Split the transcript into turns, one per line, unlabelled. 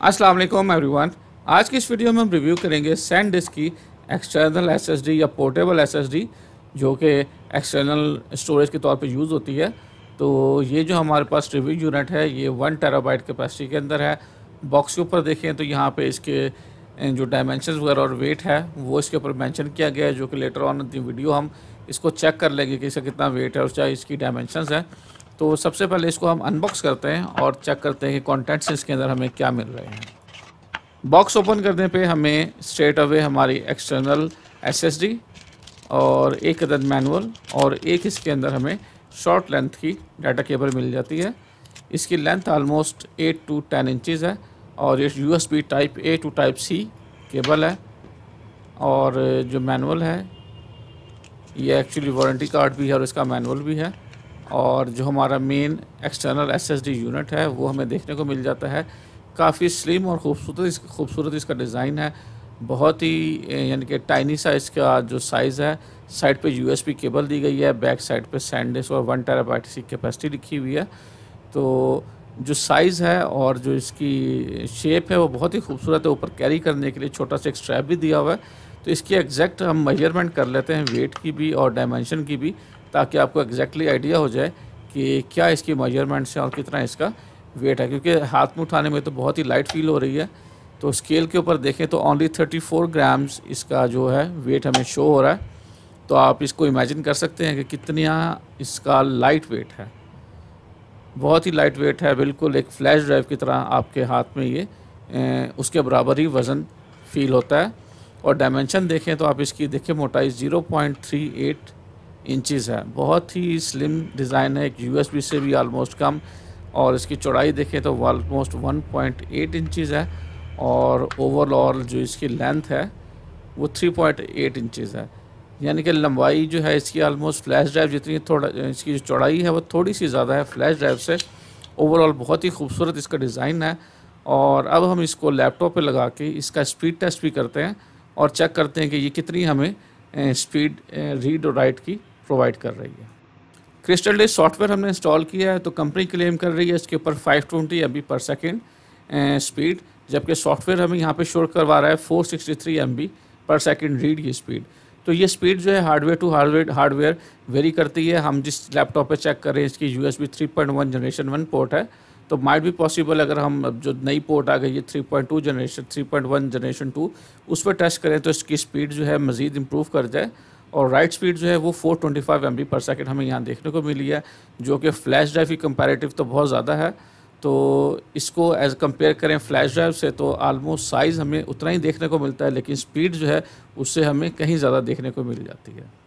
अस्सलाम वालेकुम एवरीवन आज की इस वीडियो में हम रिव्यू करेंगे सैंड डिस्क की एक्सटर्नल एसएसडी या पोर्टेबल एसएसडी जो कि एक्सटर्नल स्टोरेज के तौर पे यूज़ होती है तो ये जो हमारे पास रिव्यू यूनिट है ये वन टेराबाइट कैपेसिटी के अंदर है बॉक्स के ऊपर देखें तो यहाँ पे इसके जो डायमेंशन वगैरह और वेट है वो इसके ऊपर मैंशन किया गया है जो कि लेटर ऑन दी वीडियो हम इसको चेक कर लेंगे कि इसका कितना वेट है और चाहे इसकी डायमेंशन है तो सबसे पहले इसको हम अनबॉक्स करते हैं और चेक करते हैं कि कॉन्टेंट्स इसके अंदर हमें क्या मिल रहे हैं बॉक्स ओपन करने पे हमें स्ट्रेट अवे हमारी एक्सटर्नल एसएसडी और एक अदद मैनुअल और एक इसके अंदर हमें शॉर्ट लेंथ की डाटा केबल मिल जाती है इसकी length almost eight to ten inches है और ये USB type A to type C cable है और जो मैनुअल है ये एक्चुअली वारंटी कार्ड भी है और इसका मैनुअल भी है और जो हमारा मेन एक्सटर्नल एसएसडी यूनिट है वो हमें देखने को मिल जाता है काफ़ी स्लिम और खूबसूरत इस खूबसूरत इसका डिज़ाइन है बहुत ही यानी कि टाइनी साइज का जो साइज़ है साइड पे यूएसबी केबल दी गई है बैक साइड पे सैंडिस और वन टेराबाइट की कैपेसिटी लिखी हुई है तो जो साइज़ है और जो इसकी शेप है वो बहुत ही खूबसूरत है ऊपर कैरी करने के लिए छोटा सा एक स्ट्रैप भी दिया हुआ है तो इसकी एग्जैक्ट हम मेजरमेंट कर लेते हैं वेट की भी और डायमेंशन की भी ताकि आपको एग्जैक्टली आइडिया हो जाए कि क्या इसकी मेजरमेंट्स हैं और कितना इसका वेट है क्योंकि हाथ में उठाने में तो बहुत ही लाइट फील हो रही है तो स्केल के ऊपर देखें तो ओनली 34 ग्राम्स इसका जो है वेट हमें शो हो रहा है तो आप इसको इमेजिन कर सकते हैं कि कितना इसका लाइट वेट है बहुत ही लाइट वेट है बिल्कुल एक फ्लैश ड्राइव की तरह आपके हाथ में ये ए, उसके बराबर ही वज़न फील होता है और डायमेंशन देखें तो आप इसकी देखें मोटाई 0.38 इंचेस है बहुत ही स्लिम डिज़ाइन है एक यू से भी आलमोस्ट कम और इसकी चौड़ाई देखें तो आलमोस्ट 1.8 इंचज़ है और ओवरऑल जो इसकी लेंथ है वो 3.8 इंचज है यानी कि लंबाई जो है इसकी आलमोस्ट फ्लैश ड्राइव जितनी थोड़ा इसकी जो चौड़ाई है वो थोड़ी सी ज़्यादा है फ्लैश ड्राइव से ओवरऑल बहुत ही खूबसूरत इसका डिज़ाइन है और अब हम इसको लैपटॉप पे लगा के इसका स्पीड टेस्ट भी करते हैं और चेक करते हैं कि ये कितनी हमें स्पीड रीड और राइट की प्रोवाइड कर रही है क्रिस्टल डे सॉफ्टवेयर हमने इंस्टॉल किया है तो कंपनी क्लेम कर रही है इसके ऊपर 520 एमबी पर सेकेंड स्पीड जबकि सॉफ्टवेयर हमें यहाँ पर शोर करवा रहा है M B per second read की स्पीड तो ये स्पीड जो है hardware to hardware hardware vary करती है हम जिस लैपटॉप पे चेक कर रहे हैं इसकी U S B three point one generation one port है तो माइट भी पॉसिबल अगर हम जो नई पोर्ट आ गई है three point two generation three point one generation two उस पर टेस्ट करें तो इसकी स्पीड जो है मज़ीद इम्प्रूव कर जाए और राइट स्पीड जो है वो 425 twenty five M B per second हमें यहाँ देखने को मिली है जो कि फ्लैश ड्राइव की कंपेरेटिव तो बहुत ज़्यादा है तो इसको एज कंपेयर करें फ्लैश ड्राइव से तो आलमोस्ट साइज़ हमें उतना ही देखने को मिलता है लेकिन स्पीड जो है उससे हमें कहीं ज़्यादा देखने को मिल जाती है